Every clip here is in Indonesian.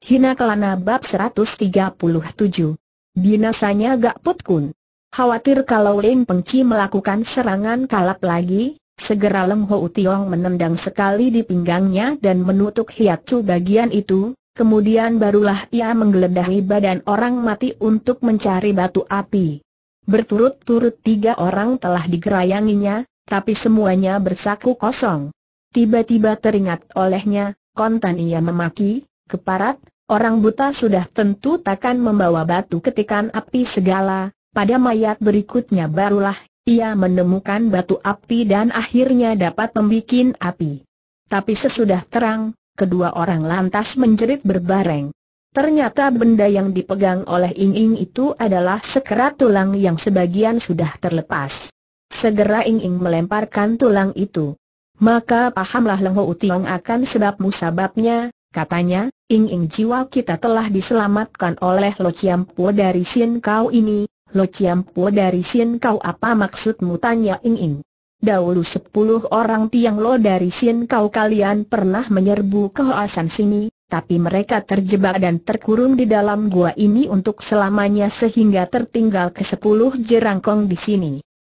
Hina Kelana Bab 137 Binasanya Gak Put Kun Khawatir kalau Leng Pengci melakukan serangan kalap lagi, segera Lem Ho Utiong menendang sekali di pinggangnya dan menutup cu bagian itu, kemudian barulah ia menggeledahi badan orang mati untuk mencari batu api. Berturut-turut tiga orang telah digerayanginya, tapi semuanya bersaku kosong. Tiba-tiba teringat olehnya, kontan ia memaki, keparat, Orang buta sudah tentu takkan membawa batu ketikan api segala, pada mayat berikutnya barulah ia menemukan batu api dan akhirnya dapat membuat api. Tapi sesudah terang, kedua orang lantas menjerit berbareng. Ternyata benda yang dipegang oleh Ing Ing itu adalah sekerat tulang yang sebagian sudah terlepas. Segera Ing Ing melemparkan tulang itu. Maka pahamlah Leng Ho Tiong akan sebab musababnya, Katanya, Ing Ing jiwa kita telah diselamatkan oleh Lo Chiam Po dari Sin Kau ini, Lo Chiam Po dari Sin Kau apa maksudmu tanya Ing Ing. Dahulu sepuluh orang tiang Lo dari Sin Kau kalian pernah menyerbu ke Hoasan sini, tapi mereka terjebak dan terkurung di dalam gua ini untuk selamanya sehingga tertinggal ke sepuluh jerangkong di sini.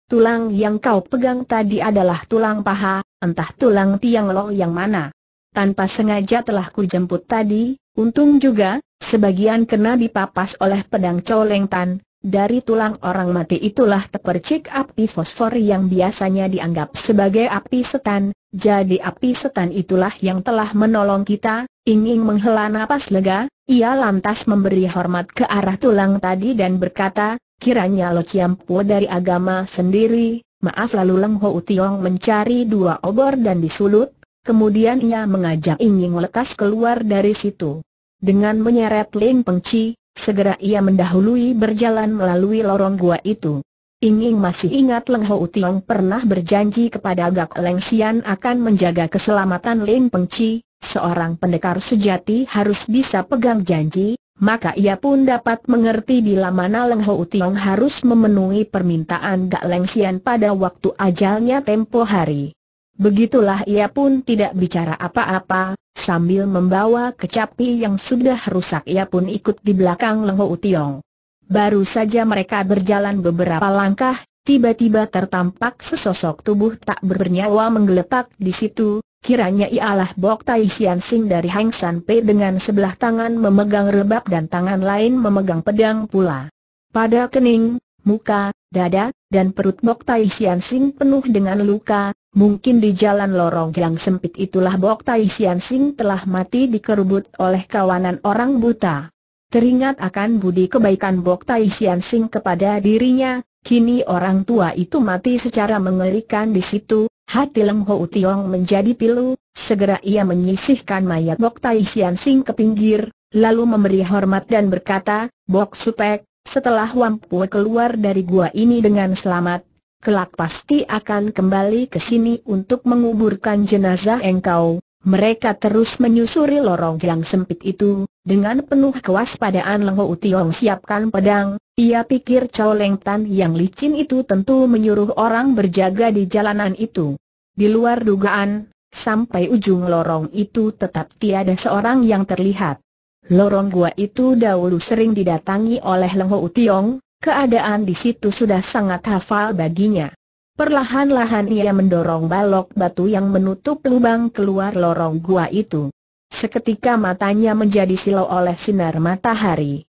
Tulang yang kau pegang tadi adalah tulang paha, entah tulang tiang lo yang mana tanpa sengaja telah kujemput tadi, untung juga, sebagian kena dipapas oleh pedang coleng tan, dari tulang orang mati itulah terpercik api fosfor yang biasanya dianggap sebagai api setan, jadi api setan itulah yang telah menolong kita, ingin menghela napas lega, ia lantas memberi hormat ke arah tulang tadi dan berkata, kiranya Lo ciampu dari agama sendiri, maaf lalu Leng Ho Tiong mencari dua obor dan disulut, Kemudian ia mengajak Ingin lekas keluar dari situ. Dengan menyeret Ling Pengci, segera ia mendahului berjalan melalui lorong gua itu. Ingin masih ingat Leng Ho Tiong pernah berjanji kepada Gak Leng Sian akan menjaga keselamatan Ling Pengci, seorang pendekar sejati harus bisa pegang janji, maka ia pun dapat mengerti bila mana Leng Ho Tiong harus memenuhi permintaan Gak Leng Sian pada waktu ajalnya tempo hari. Begitulah ia pun tidak bicara apa-apa, sambil membawa kecapi yang sudah rusak ia pun ikut di belakang Lengho Utiong. Baru saja mereka berjalan beberapa langkah, tiba-tiba tertampak sesosok tubuh tak bernyawa menggeletak di situ, kiranya ialah Bok Tai Sian Sing dari Hang San Pei dengan sebelah tangan memegang rebab dan tangan lain memegang pedang pula. Pada kening, muka, dada, dan perut Bok Tai Sian Sing penuh dengan luka, mungkin di jalan lorong yang sempit itulah Bok Tai Sian Sing telah mati dikerubut oleh kawanan orang buta. Teringat akan budi kebaikan Bok Tai Sian Sing kepada dirinya, kini orang tua itu mati secara mengerikan di situ, hati Leng Ho Tiong menjadi pilu, segera ia menyisihkan mayat Bok Tai Sian Sing ke pinggir, lalu memberi hormat dan berkata, Bok Supek, setelah Wampu keluar dari gua ini dengan selamat, kelak pasti akan kembali ke sini untuk menguburkan jenazah engkau. Mereka terus menyusuri lorong yang sempit itu, dengan penuh kewaspadaan Lengho Tiong siapkan pedang, ia pikir Chow Leng Tan yang licin itu tentu menyuruh orang berjaga di jalanan itu. Di luar dugaan, sampai ujung lorong itu tetap tiada seorang yang terlihat. Lorong gua itu dahulu sering didatangi oleh Leng Ho Utiong, keadaan di situ sudah sangat hafal baginya. Perlahan-lahan ia mendorong balok batu yang menutup lubang keluar lorong gua itu. Seketika matanya menjadi silau oleh sinar matahari.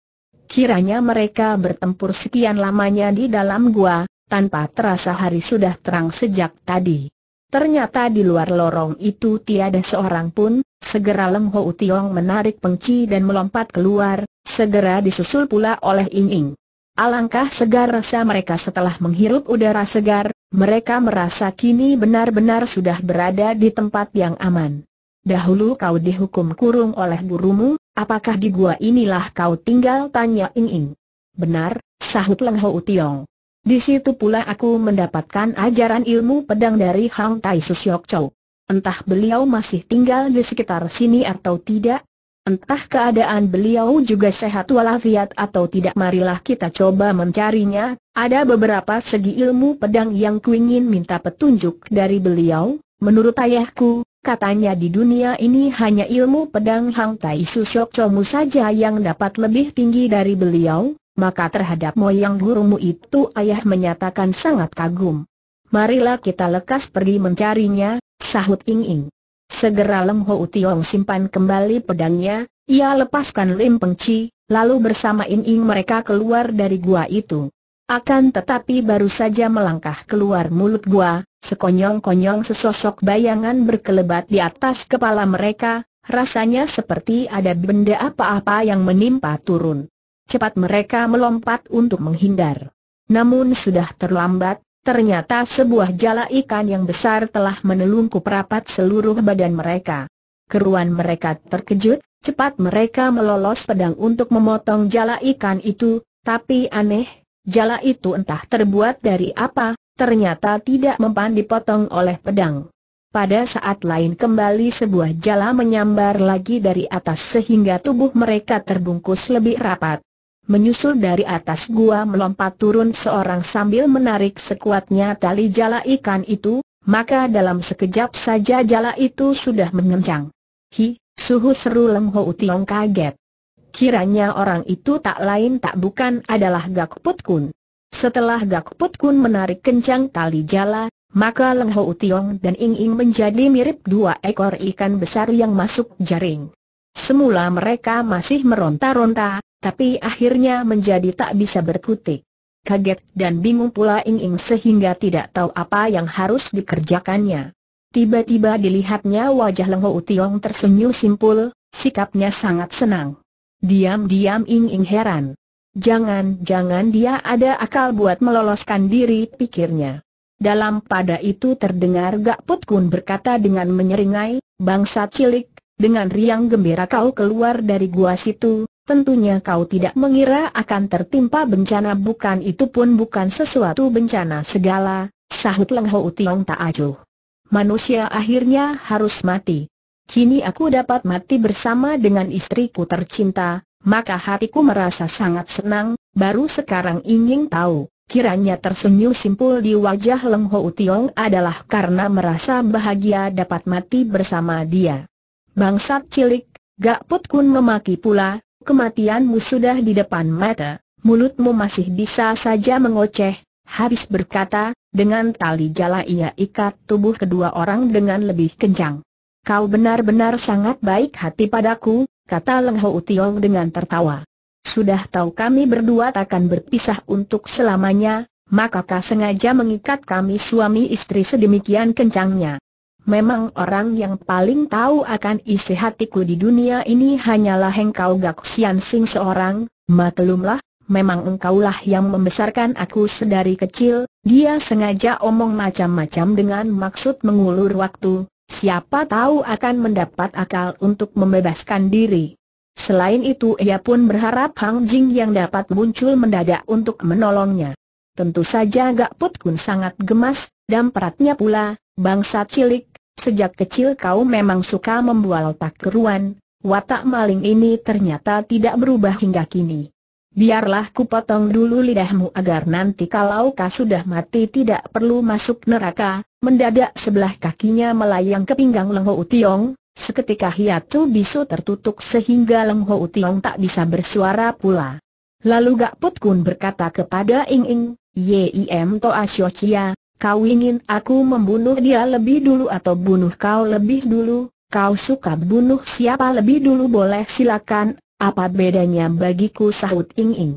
Kiranya mereka bertempur sekian lamanya di dalam gua, tanpa terasa hari sudah terang sejak tadi. Ternyata di luar lorong itu tiada seorang pun, segera Leng Ho Utiong menarik pengci dan melompat keluar, segera disusul pula oleh Ying Ying. Alangkah segar rasa mereka setelah menghirup udara segar, mereka merasa kini benar-benar sudah berada di tempat yang aman. Dahulu kau dihukum kurung oleh gurumu, apakah di gua inilah kau tinggal tanya Ying Ying. Benar, sahut Leng Ho Utiong. Di situ pula aku mendapatkan ajaran ilmu pedang dari Hang Tai Susyok Chow. Entah beliau masih tinggal di sekitar sini atau tidak, entah keadaan beliau juga sehat walafiat atau tidak marilah kita coba mencarinya. Ada beberapa segi ilmu pedang yang kuingin minta petunjuk dari beliau, menurut ayahku, Katanya di dunia ini hanya ilmu pedang Hang Tai Susyok mu saja yang dapat lebih tinggi dari beliau, maka terhadap moyang gurumu itu ayah menyatakan sangat kagum. Marilah kita lekas pergi mencarinya, sahut Ing Ing. Segera Leng Ho Tiong simpan kembali pedangnya, ia lepaskan Lim Peng Chi, lalu bersama Ing Ing mereka keluar dari gua itu. Akan tetapi baru saja melangkah keluar mulut gua, sekonyong-konyong sesosok bayangan berkelebat di atas kepala mereka, rasanya seperti ada benda apa-apa yang menimpa turun cepat mereka melompat untuk menghindar. Namun sudah terlambat, ternyata sebuah jala ikan yang besar telah menelungkup rapat seluruh badan mereka. Keruan mereka terkejut, cepat mereka melolos pedang untuk memotong jala ikan itu, tapi aneh, jala itu entah terbuat dari apa, ternyata tidak mempan dipotong oleh pedang. Pada saat lain kembali sebuah jala menyambar lagi dari atas sehingga tubuh mereka terbungkus lebih rapat menyusul dari atas gua melompat turun seorang sambil menarik sekuatnya tali jala ikan itu, maka dalam sekejap saja jala itu sudah mengencang. Hi, suhu seru Leng Ho utiong kaget. Kiranya orang itu tak lain tak bukan adalah Gak Put Kun. Setelah Gak Put Kun menarik kencang tali jala, maka Leng Ho utiong dan Ing Ing menjadi mirip dua ekor ikan besar yang masuk jaring. Semula mereka masih meronta-ronta, tapi akhirnya menjadi tak bisa berkutik. Kaget dan bingung pula Ing Ing sehingga tidak tahu apa yang harus dikerjakannya. Tiba-tiba dilihatnya wajah Leng Ho Tiong tersenyum simpul, sikapnya sangat senang. Diam-diam Ing Ing heran. Jangan-jangan dia ada akal buat meloloskan diri pikirnya. Dalam pada itu terdengar Gak Put Kun berkata dengan menyeringai, bangsa cilik, dengan riang gembira kau keluar dari gua situ, tentunya kau tidak mengira akan tertimpa bencana bukan itu pun bukan sesuatu bencana segala, sahut Leng Ho Tiong tak acuh. Manusia akhirnya harus mati. Kini aku dapat mati bersama dengan istriku tercinta, maka hatiku merasa sangat senang, baru sekarang ingin tahu. Kiranya tersenyum simpul di wajah Leng Ho Tiong adalah karena merasa bahagia dapat mati bersama dia. Bangsat cilik, Gak Put Kun memaki pula, kematianmu sudah di depan mata, mulutmu masih bisa saja mengoceh, habis berkata, dengan tali jala ia ikat tubuh kedua orang dengan lebih kencang. Kau benar-benar sangat baik hati padaku, kata Leng Ho Tiong dengan tertawa. Sudah tahu kami berdua takkan berpisah untuk selamanya, maka kau sengaja mengikat kami suami istri sedemikian kencangnya. Memang orang yang paling tahu akan isi hatiku di dunia ini hanyalah engkau Gak Sian Sing seorang, maklumlah, memang engkaulah yang membesarkan aku sedari kecil, dia sengaja omong macam-macam dengan maksud mengulur waktu, siapa tahu akan mendapat akal untuk membebaskan diri. Selain itu ia pun berharap Hang Jing yang dapat muncul mendadak untuk menolongnya. Tentu saja Gak Put Kun sangat gemas, dan peratnya pula, bangsa cilik, sejak kecil kau memang suka membual tak keruan. watak maling ini ternyata tidak berubah hingga kini. Biarlah ku potong dulu lidahmu agar nanti kalau kau sudah mati tidak perlu masuk neraka. Mendadak sebelah kakinya melayang ke pinggang Leng Ho Tiong, seketika hiatu bisu tertutup sehingga Leng Ho Tiong tak bisa bersuara pula. Lalu Gak Put Kun berkata kepada Ing Ing, Yim To Asyo Chia, Kau ingin aku membunuh dia lebih dulu atau bunuh kau lebih dulu? Kau suka bunuh siapa lebih dulu boleh silakan, apa bedanya bagiku sahut Ing Ing.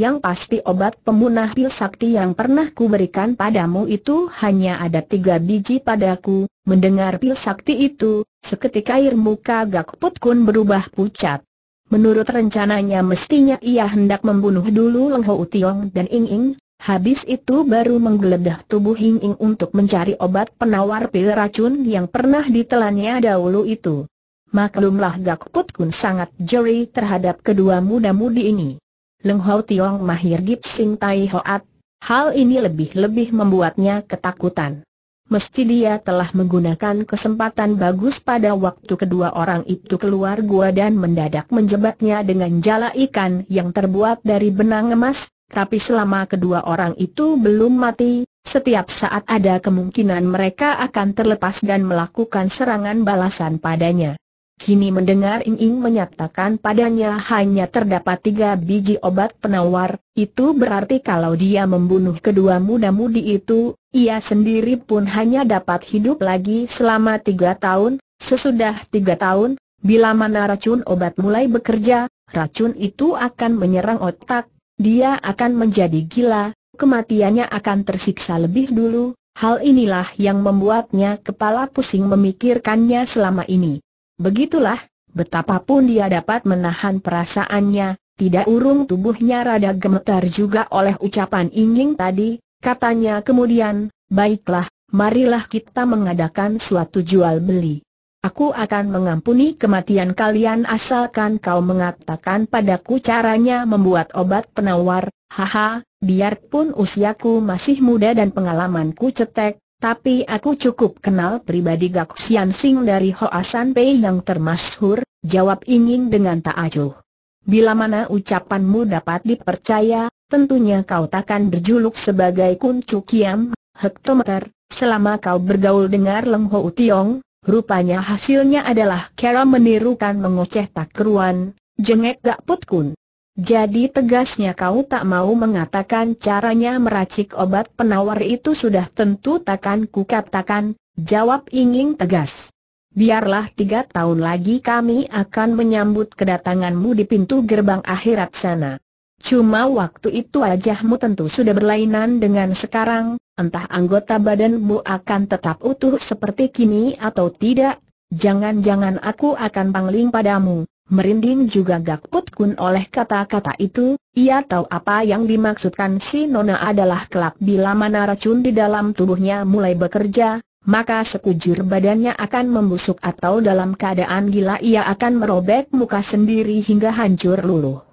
Yang pasti obat pemunah pil sakti yang pernah kuberikan padamu itu hanya ada tiga biji padaku, mendengar pil sakti itu, seketika air muka Gak Put Kun berubah pucat. Menurut rencananya mestinya ia hendak membunuh dulu Leng Ho Tiong dan Ing Ing, Habis itu baru menggeledah tubuh Hing Ing untuk mencari obat penawar pil racun yang pernah ditelannya dahulu itu. Maklumlah Gak Put Kun sangat jeri terhadap kedua muda-mudi ini. Leng Hau Tiong Mahir Gip Sing Tai Hoat, hal ini lebih-lebih membuatnya ketakutan. Mesti dia telah menggunakan kesempatan bagus pada waktu kedua orang itu keluar gua dan mendadak menjebaknya dengan jala ikan yang terbuat dari benang emas, tapi selama kedua orang itu belum mati, setiap saat ada kemungkinan mereka akan terlepas dan melakukan serangan balasan padanya. Kini mendengar Ing Ing menyatakan padanya hanya terdapat tiga biji obat penawar, itu berarti kalau dia membunuh kedua muda-mudi itu, ia sendiri pun hanya dapat hidup lagi selama tiga tahun, sesudah tiga tahun, bila mana racun obat mulai bekerja, racun itu akan menyerang otak, dia akan menjadi gila, kematiannya akan tersiksa lebih dulu, hal inilah yang membuatnya kepala pusing memikirkannya selama ini. Begitulah, betapapun dia dapat menahan perasaannya, tidak urung tubuhnya rada gemetar juga oleh ucapan ingin tadi, katanya kemudian, baiklah, marilah kita mengadakan suatu jual beli. Aku akan mengampuni kematian kalian asalkan kau mengatakan padaku caranya membuat obat penawar, haha, biarpun usiaku masih muda dan pengalamanku cetek, tapi aku cukup kenal pribadi Gak Sian Sing dari Hoa San Pei yang termasyhur, jawab Ingin dengan tak acuh. Bila mana ucapanmu dapat dipercaya, tentunya kau takkan berjuluk sebagai Kun Chukiam. hektometer, selama kau bergaul dengan Leng Ho Tiong, Rupanya hasilnya adalah Kera menirukan mengoceh tak keruan, jengek gak putkun. Jadi tegasnya kau tak mau mengatakan caranya meracik obat penawar itu sudah tentu takkan katakan, jawab ingin tegas. Biarlah tiga tahun lagi kami akan menyambut kedatanganmu di pintu gerbang akhirat sana. Cuma waktu itu wajahmu tentu sudah berlainan dengan sekarang, entah anggota badanmu akan tetap utuh seperti kini atau tidak, jangan-jangan aku akan pangling padamu. Merinding juga put Kun oleh kata-kata itu, ia tahu apa yang dimaksudkan si Nona adalah kelak bila mana racun di dalam tubuhnya mulai bekerja, maka sekujur badannya akan membusuk atau dalam keadaan gila ia akan merobek muka sendiri hingga hancur luluh.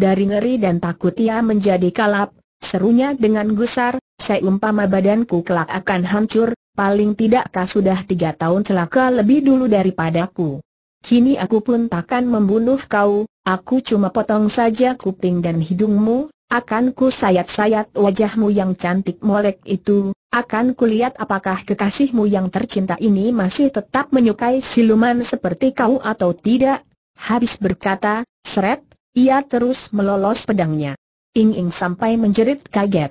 Dari ngeri dan takut ia menjadi kalap, serunya dengan gusar, seumpama badanku kelak akan hancur, paling tidakkah sudah tiga tahun celaka lebih dulu daripadaku. Kini aku pun takkan membunuh kau, aku cuma potong saja kuping dan hidungmu, akan ku sayat-sayat wajahmu yang cantik molek itu, akan kulihat apakah kekasihmu yang tercinta ini masih tetap menyukai siluman seperti kau atau tidak. Habis berkata, seret, ia terus melolos pedangnya. Ing Ing sampai menjerit kaget.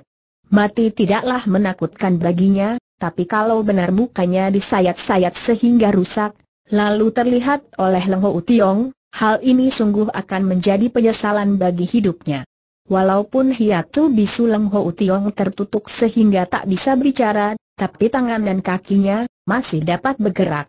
Mati tidaklah menakutkan baginya, tapi kalau benar mukanya disayat-sayat sehingga rusak, lalu terlihat oleh Lengho Utiong, hal ini sungguh akan menjadi penyesalan bagi hidupnya. Walaupun hiatu bisu Lengho Utiong tertutup sehingga tak bisa bicara, tapi tangan dan kakinya masih dapat bergerak.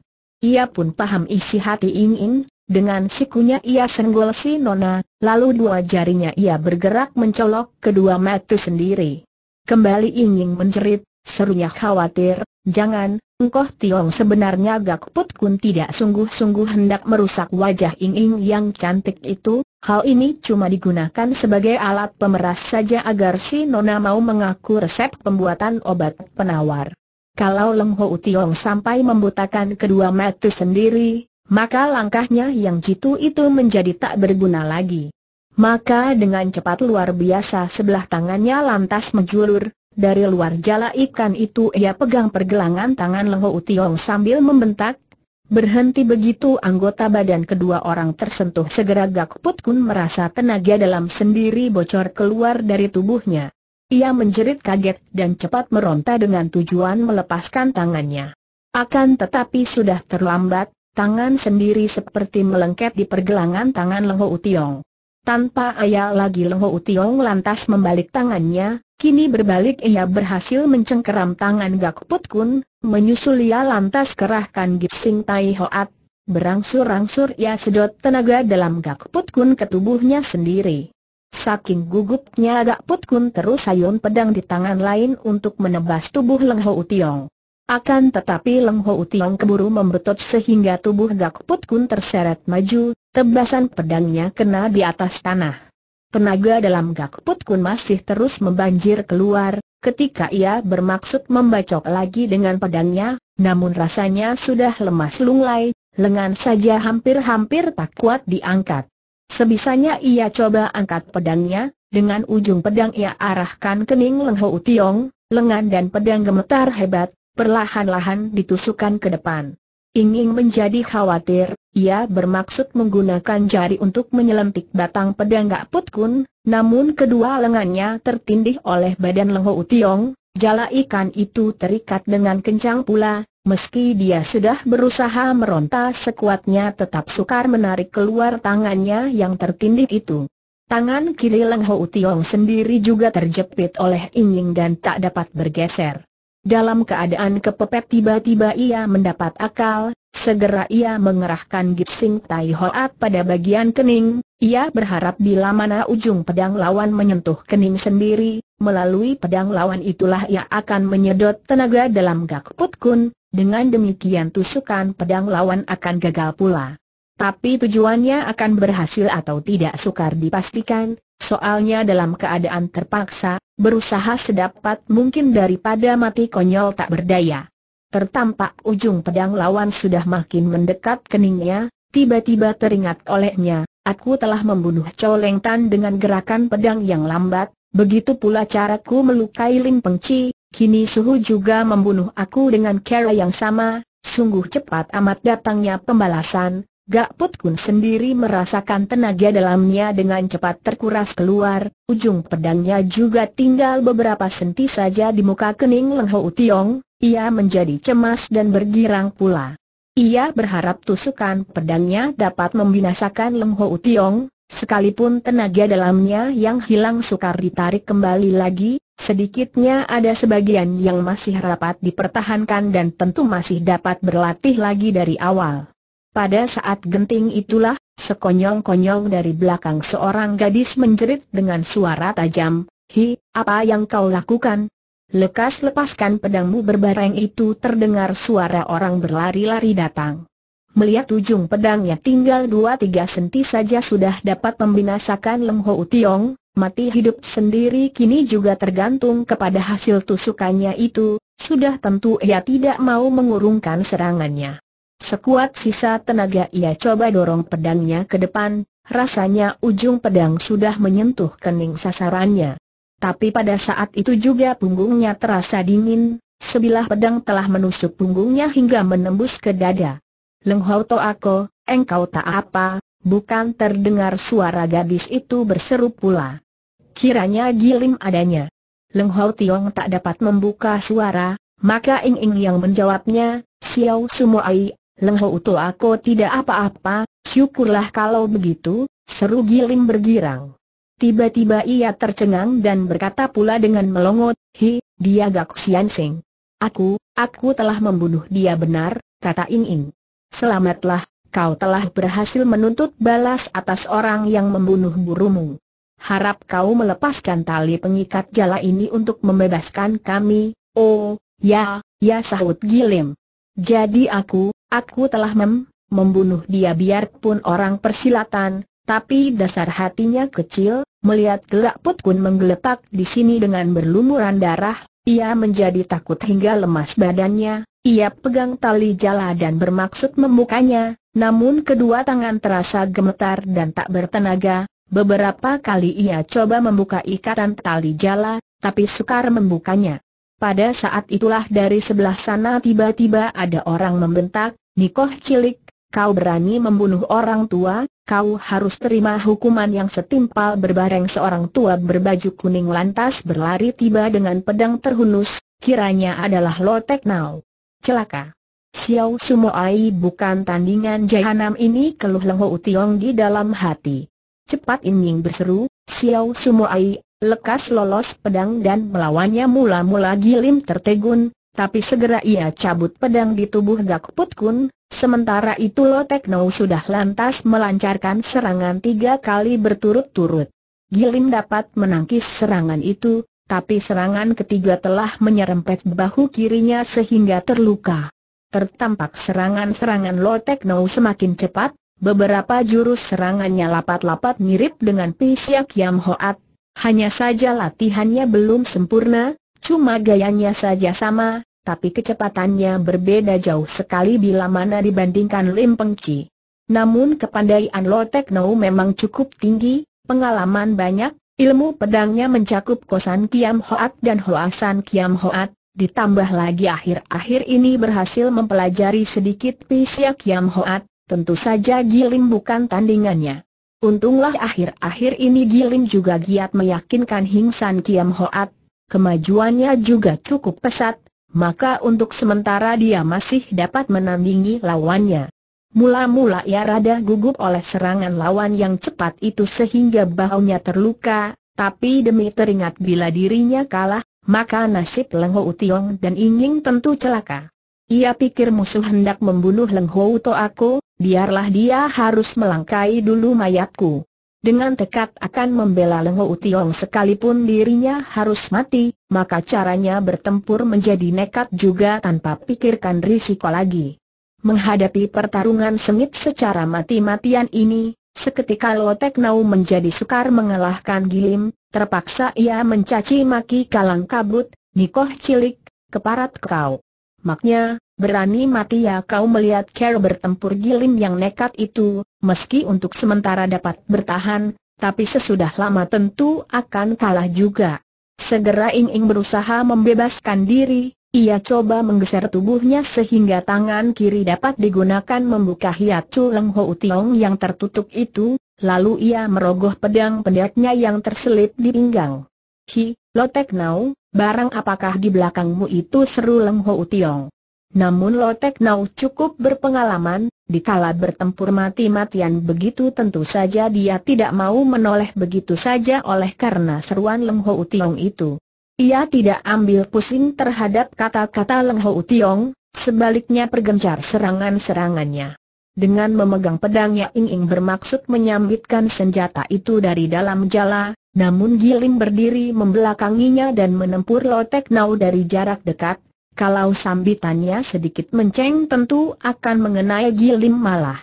Ia pun paham isi hati Ing Ing, dengan sikunya ia senggol si Nona, lalu dua jarinya ia bergerak mencolok kedua mata sendiri. Kembali ingin menjerit, serunya khawatir, jangan, engkau Tiong sebenarnya Gak Put Kun tidak sungguh-sungguh hendak merusak wajah ingin yang cantik itu, hal ini cuma digunakan sebagai alat pemeras saja agar si Nona mau mengaku resep pembuatan obat penawar. Kalau Leng Ho Tiong sampai membutakan kedua mata sendiri, maka langkahnya yang jitu itu menjadi tak berguna lagi. Maka dengan cepat luar biasa sebelah tangannya lantas menjulur, dari luar jala ikan itu ia pegang pergelangan tangan Leho Utiong sambil membentak, Berhenti begitu anggota badan kedua orang tersentuh segera Gak Put Kun merasa tenaga dalam sendiri bocor keluar dari tubuhnya. Ia menjerit kaget dan cepat meronta dengan tujuan melepaskan tangannya. Akan tetapi sudah terlambat, tangan sendiri seperti melengket di pergelangan tangan Leho utiong. Tanpa ayah lagi Leho utiong lantas membalik tangannya, kini berbalik ia berhasil mencengkeram tangan Gak Put Kun, menyusul ia lantas kerahkan Gipsing Tai Hoat. Berangsur-angsur ia sedot tenaga dalam Gak Put Kun ke tubuhnya sendiri. Saking gugupnya Gak Put Kun terus sayun pedang di tangan lain untuk menebas tubuh Leho utiong. Akan tetapi Leng Ho Tiong keburu membetot sehingga tubuh Gak Put Kun terseret maju, tebasan pedangnya kena di atas tanah. Tenaga dalam Gak Put Kun masih terus membanjir keluar, ketika ia bermaksud membacok lagi dengan pedangnya, namun rasanya sudah lemas lunglai, lengan saja hampir-hampir tak kuat diangkat. Sebisanya ia coba angkat pedangnya, dengan ujung pedang ia arahkan kening Leng Ho Utiong, lengan dan pedang gemetar hebat, perlahan-lahan ditusukkan ke depan. Inging menjadi khawatir, ia bermaksud menggunakan jari untuk menyelentik batang pedang Gak Put Kun, namun kedua lengannya tertindih oleh badan Lengho Utiong, jala ikan itu terikat dengan kencang pula, meski dia sudah berusaha meronta sekuatnya tetap sukar menarik keluar tangannya yang tertindih itu. Tangan kiri Lengho Utiong sendiri juga terjepit oleh Inging dan tak dapat bergeser. Dalam keadaan kepepet tiba-tiba ia mendapat akal, segera ia mengerahkan Gipsing Tai Hoat pada bagian kening, ia berharap bila mana ujung pedang lawan menyentuh kening sendiri, melalui pedang lawan itulah ia akan menyedot tenaga dalam Gak Put Kun, dengan demikian tusukan pedang lawan akan gagal pula. Tapi tujuannya akan berhasil atau tidak sukar dipastikan, soalnya dalam keadaan terpaksa, berusaha sedapat mungkin daripada mati konyol tak berdaya. Tertampak ujung pedang lawan sudah makin mendekat keningnya, tiba-tiba teringat olehnya, aku telah membunuh Coleng Tan dengan gerakan pedang yang lambat, begitu pula caraku melukai Ling Pengci, kini Suhu juga membunuh aku dengan cara yang sama, sungguh cepat amat datangnya pembalasan, Gak Put Kun sendiri merasakan tenaga dalamnya dengan cepat terkuras keluar, ujung pedangnya juga tinggal beberapa senti saja di muka kening Leng Ho Tiong, ia menjadi cemas dan bergirang pula. Ia berharap tusukan pedangnya dapat membinasakan Leng Ho Tiong, sekalipun tenaga dalamnya yang hilang sukar ditarik kembali lagi, sedikitnya ada sebagian yang masih rapat dipertahankan dan tentu masih dapat berlatih lagi dari awal. Pada saat genting itulah, sekonyong-konyong dari belakang seorang gadis menjerit dengan suara tajam, Hi, apa yang kau lakukan? Lekas lepaskan pedangmu berbareng itu terdengar suara orang berlari-lari datang. Melihat ujung pedangnya tinggal dua tiga senti saja sudah dapat membinasakan Lem Ho Tiong, mati hidup sendiri kini juga tergantung kepada hasil tusukannya itu, sudah tentu ia tidak mau mengurungkan serangannya. Sekuat sisa tenaga ia coba dorong pedangnya ke depan, rasanya ujung pedang sudah menyentuh kening sasarannya. Tapi pada saat itu juga punggungnya terasa dingin, sebilah pedang telah menusuk punggungnya hingga menembus ke dada. Leng Hau Ako, engkau tak apa, bukan terdengar suara gadis itu berseru pula. Kiranya giling adanya. Leng Hau Tiong tak dapat membuka suara, maka Ing Ing yang menjawabnya, Xiao Ai Leng Uto aku tidak apa-apa, syukurlah kalau begitu, seru Gilim bergirang. Tiba-tiba ia tercengang dan berkata pula dengan melongot, Hi, dia Gak Sian Sing. Aku, aku telah membunuh dia benar, kata Ing Ing. Selamatlah, kau telah berhasil menuntut balas atas orang yang membunuh burumu. Harap kau melepaskan tali pengikat jala ini untuk membebaskan kami, oh, ya, ya sahut Gilim. Jadi aku, Aku telah mem membunuh dia biarpun orang persilatan, tapi dasar hatinya kecil, melihat gelak Put Kun menggeletak di sini dengan berlumuran darah, ia menjadi takut hingga lemas badannya, ia pegang tali jala dan bermaksud membukanya, namun kedua tangan terasa gemetar dan tak bertenaga, beberapa kali ia coba membuka ikatan tali jala, tapi sukar membukanya. Pada saat itulah dari sebelah sana tiba-tiba ada orang membentak, Nikoh cilik, kau berani membunuh orang tua, kau harus terima hukuman yang setimpal berbareng seorang tua berbaju kuning lantas berlari tiba dengan pedang terhunus, kiranya adalah Lotek Nau. Celaka. Xiao Sumoai bukan tandingan jahanam ini keluh Lengho Utiong di dalam hati. Cepat Inying berseru, Xiao Sumoai, lekas lolos pedang dan melawannya mula-mula Gilim tertegun, tapi segera ia cabut pedang di tubuh Gak Kun, sementara itu Lo Tekno sudah lantas melancarkan serangan tiga kali berturut-turut. Gilim dapat menangkis serangan itu, tapi serangan ketiga telah menyerempet bahu kirinya sehingga terluka. Tertampak serangan-serangan Lo Tekno semakin cepat, beberapa jurus serangannya lapat-lapat mirip dengan pisak Yamhoat, Hoat, hanya saja latihannya belum sempurna, Cuma gayanya saja sama, tapi kecepatannya berbeda jauh sekali bila mana dibandingkan Lim Pengci. Namun kepandaian Lo Tekno memang cukup tinggi, pengalaman banyak, ilmu pedangnya mencakup kosan Kiam Hoat dan Hoasan Kiam Hoat, ditambah lagi akhir-akhir ini berhasil mempelajari sedikit Pisya Kiam Hoat, tentu saja Gilim bukan tandingannya. Untunglah akhir-akhir ini Gilim juga giat meyakinkan Hingsan Kiam Hoat kemajuannya juga cukup pesat, maka untuk sementara dia masih dapat menandingi lawannya. Mula-mula ia rada gugup oleh serangan lawan yang cepat itu sehingga bahunya terluka, tapi demi teringat bila dirinya kalah, maka nasib Leng Ho Tiong dan Inging tentu celaka. Ia pikir musuh hendak membunuh Leng Ho aku, biarlah dia harus melangkai dulu mayatku. Dengan tekad akan membela Leng Ho sekalipun dirinya harus mati, maka caranya bertempur menjadi nekat juga tanpa pikirkan risiko lagi. Menghadapi pertarungan sengit secara mati-matian ini, seketika Lotek Nau menjadi sukar mengalahkan Gilim, terpaksa ia mencaci maki kalang kabut, Nikoh cilik, keparat kau. Maknya, berani mati ya kau melihat Carol bertempur gilim yang nekat itu, meski untuk sementara dapat bertahan, tapi sesudah lama tentu akan kalah juga. Segera Ing Ing berusaha membebaskan diri, ia coba menggeser tubuhnya sehingga tangan kiri dapat digunakan membuka hiacu Leng Ho Tiong yang tertutup itu, lalu ia merogoh pedang pendeknya yang terselip di pinggang. Hi, lo tek now. barang apakah di belakangmu itu seru Leng Ho Tiong. Namun Lotek Nau cukup berpengalaman, dikala bertempur mati-matian begitu tentu saja dia tidak mau menoleh begitu saja oleh karena seruan Leng Ho Tiong itu. Ia tidak ambil pusing terhadap kata-kata Leng Ho Tiong, sebaliknya pergencar serangan-serangannya. Dengan memegang pedangnya Ing Ing bermaksud menyambitkan senjata itu dari dalam jala, namun Giling berdiri membelakanginya dan menempur Lotek Nau dari jarak dekat, kalau sambitannya sedikit menceng tentu akan mengenai Gilim malah.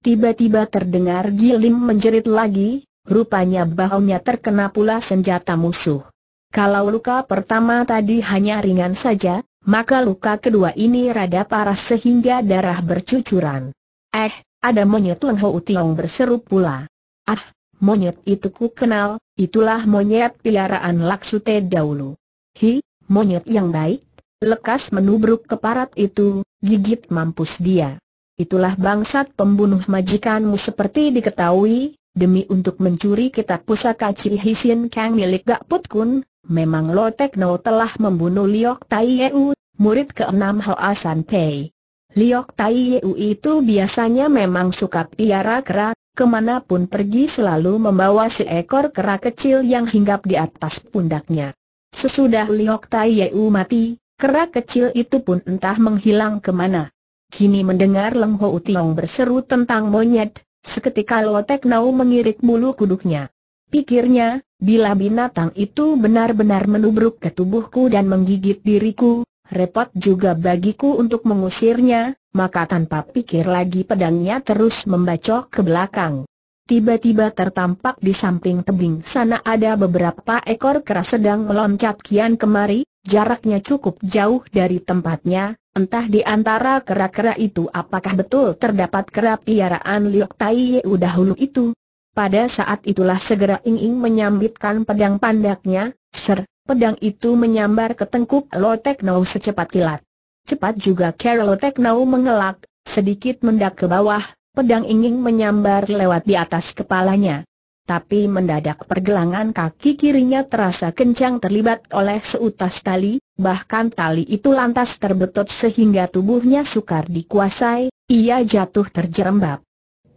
Tiba-tiba terdengar Gilim menjerit lagi, rupanya bahunya terkena pula senjata musuh. Kalau luka pertama tadi hanya ringan saja, maka luka kedua ini rada parah sehingga darah bercucuran. Eh, ada monyet Leng Ho berseru pula. Ah, monyet itu ku kenal, itulah monyet pilaraan Laksute dahulu. Hi, monyet yang baik, lekas menubruk ke parat itu, gigit mampus dia. Itulah bangsat pembunuh majikanmu seperti diketahui, demi untuk mencuri kitab pusaka Cihisin Kang milik Gak Put Kun, memang Lo Tekno telah membunuh Liok Tai Yeu, murid keenam Hoa San Pei. Liok Tai Yeu itu biasanya memang suka piara kera, kemanapun pergi selalu membawa seekor kera kecil yang hinggap di atas pundaknya. Sesudah Liok Tai Yeu mati, Kera kecil itu pun entah menghilang kemana. Kini mendengar Leng Ho Utiong berseru tentang monyet, seketika Lotek Nau mengirik bulu kuduknya. Pikirnya, bila binatang itu benar-benar menubruk ke tubuhku dan menggigit diriku, repot juga bagiku untuk mengusirnya, maka tanpa pikir lagi pedangnya terus membacok ke belakang. Tiba-tiba tertampak di samping tebing sana ada beberapa ekor kera sedang meloncat kian kemari, Jaraknya cukup jauh dari tempatnya, entah di antara kera-kera itu apakah betul terdapat kera piaraan Liok Tai Yeu dahulu itu. Pada saat itulah segera Ing Ing menyambitkan pedang pandaknya, ser, pedang itu menyambar ke tengkuk Nau secepat kilat. Cepat juga Carol Nau mengelak, sedikit mendak ke bawah, pedang Ing Ing menyambar lewat di atas kepalanya tapi mendadak pergelangan kaki kirinya terasa kencang terlibat oleh seutas tali, bahkan tali itu lantas terbetot sehingga tubuhnya sukar dikuasai, ia jatuh terjerembab.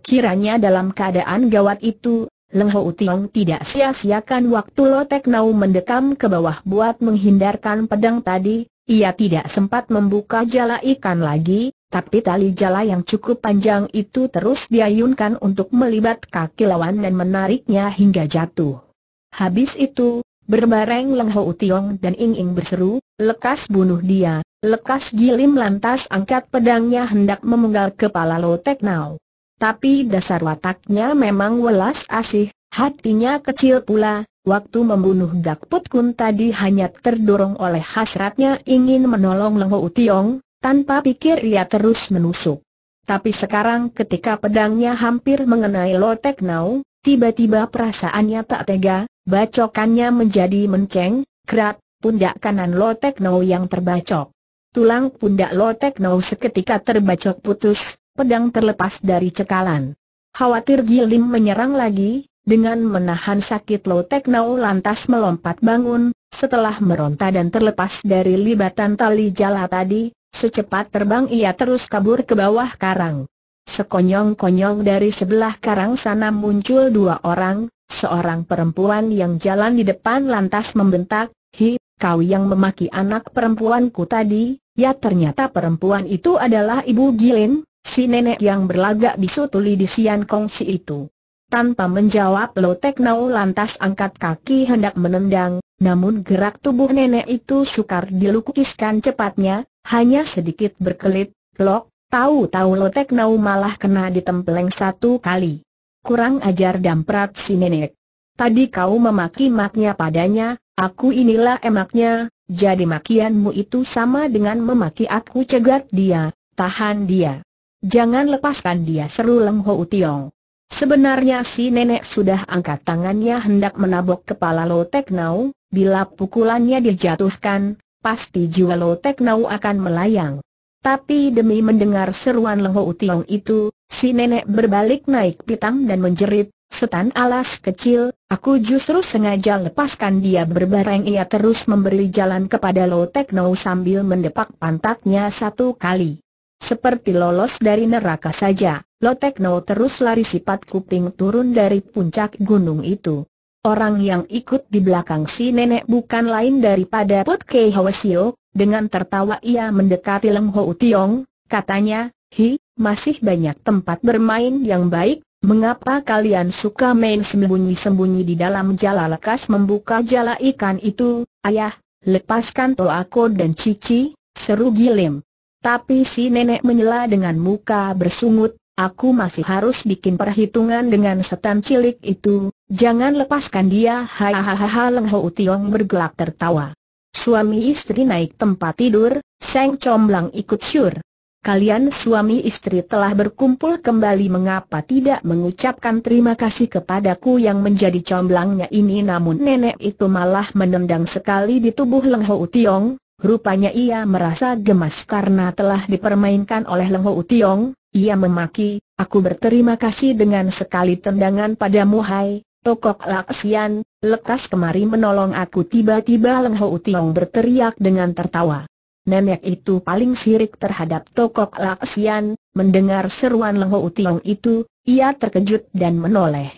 Kiranya dalam keadaan gawat itu, Leng Ho Tiong tidak sia-siakan waktu Lotek Nau mendekam ke bawah buat menghindarkan pedang tadi, ia tidak sempat membuka jala ikan lagi, tapi tali jala yang cukup panjang itu terus diayunkan untuk melibat kaki lawan dan menariknya hingga jatuh. Habis itu, berbareng Leng Ho Utiong dan Ing Ing berseru, lekas bunuh dia, lekas gilim lantas angkat pedangnya hendak memenggal kepala Lo Tek Nau. Tapi dasar wataknya memang welas asih, hatinya kecil pula, Waktu membunuh Gak Put Kun tadi hanya terdorong oleh hasratnya ingin menolong Leng Ho Utiong, tanpa pikir ia terus menusuk. Tapi sekarang ketika pedangnya hampir mengenai Lotek Nau, tiba-tiba perasaannya tak tega, bacokannya menjadi menceng, kerat, pundak kanan Lotek Nau yang terbacok. Tulang pundak Lotek Nau seketika terbacok putus, pedang terlepas dari cekalan. Khawatir Gilim menyerang lagi, dengan menahan sakit Lotek Nau lantas melompat bangun, setelah meronta dan terlepas dari libatan tali jala tadi, Secepat terbang ia terus kabur ke bawah karang. Sekonyong-konyong dari sebelah karang sana muncul dua orang, seorang perempuan yang jalan di depan lantas membentak, Hi, kau yang memaki anak perempuanku tadi, ya ternyata perempuan itu adalah Ibu Gilin, si nenek yang berlagak bisu tuli di Sian Kongsi itu. Tanpa menjawab Tek Nau lantas angkat kaki hendak menendang, namun gerak tubuh nenek itu sukar dilukiskan cepatnya, hanya sedikit berkelit, lok, tahu-tahu Lotek Nau malah kena ditempeleng satu kali. Kurang ajar dan damprat si nenek. Tadi kau memaki maknya padanya, aku inilah emaknya, jadi makianmu itu sama dengan memaki aku cegat dia, tahan dia. Jangan lepaskan dia seru Leng Ho Utiong. Sebenarnya si nenek sudah angkat tangannya hendak menabok kepala Lotek Nau, bila pukulannya dijatuhkan, pasti jiwa Lo Tek akan melayang. Tapi demi mendengar seruan leho Utiong itu, si nenek berbalik naik pitang dan menjerit, setan alas kecil, aku justru sengaja lepaskan dia berbareng ia terus memberi jalan kepada Lo Tek sambil mendepak pantatnya satu kali. Seperti lolos dari neraka saja, Lo Tek terus lari sifat kuping turun dari puncak gunung itu. Orang yang ikut di belakang si nenek bukan lain daripada Pot Kei Hwasio, dengan tertawa ia mendekati Leng Ho Tiong, katanya, Hi, masih banyak tempat bermain yang baik, mengapa kalian suka main sembunyi-sembunyi di dalam jala lekas membuka jala ikan itu, ayah, lepaskan toako dan cici, seru gilim. Tapi si nenek menyela dengan muka bersungut, Aku masih harus bikin perhitungan dengan setan cilik itu, jangan lepaskan dia hahaha Leng Ho Tiong bergelak tertawa. Suami istri naik tempat tidur, Seng Comblang ikut syur. Kalian suami istri telah berkumpul kembali mengapa tidak mengucapkan terima kasih kepadaku yang menjadi comblangnya ini namun nenek itu malah menendang sekali di tubuh Leng Ho Tiong, rupanya ia merasa gemas karena telah dipermainkan oleh Leng Ho Tiong, ia memaki, aku berterima kasih dengan sekali tendangan padamu hai, Tokok Laksian, lekas kemari menolong aku tiba-tiba Leng Ho Tiong berteriak dengan tertawa. Nenek itu paling sirik terhadap Tokok Laksian, mendengar seruan Leng Ho Tiong itu, ia terkejut dan menoleh.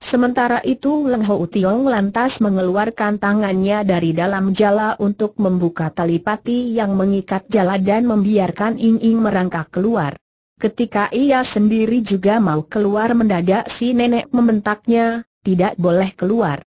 Sementara itu Leng Ho Tiong lantas mengeluarkan tangannya dari dalam jala untuk membuka tali pati yang mengikat jala dan membiarkan Ing Ing merangkak keluar. Ketika ia sendiri juga mau keluar mendadak si nenek membentaknya, tidak boleh keluar.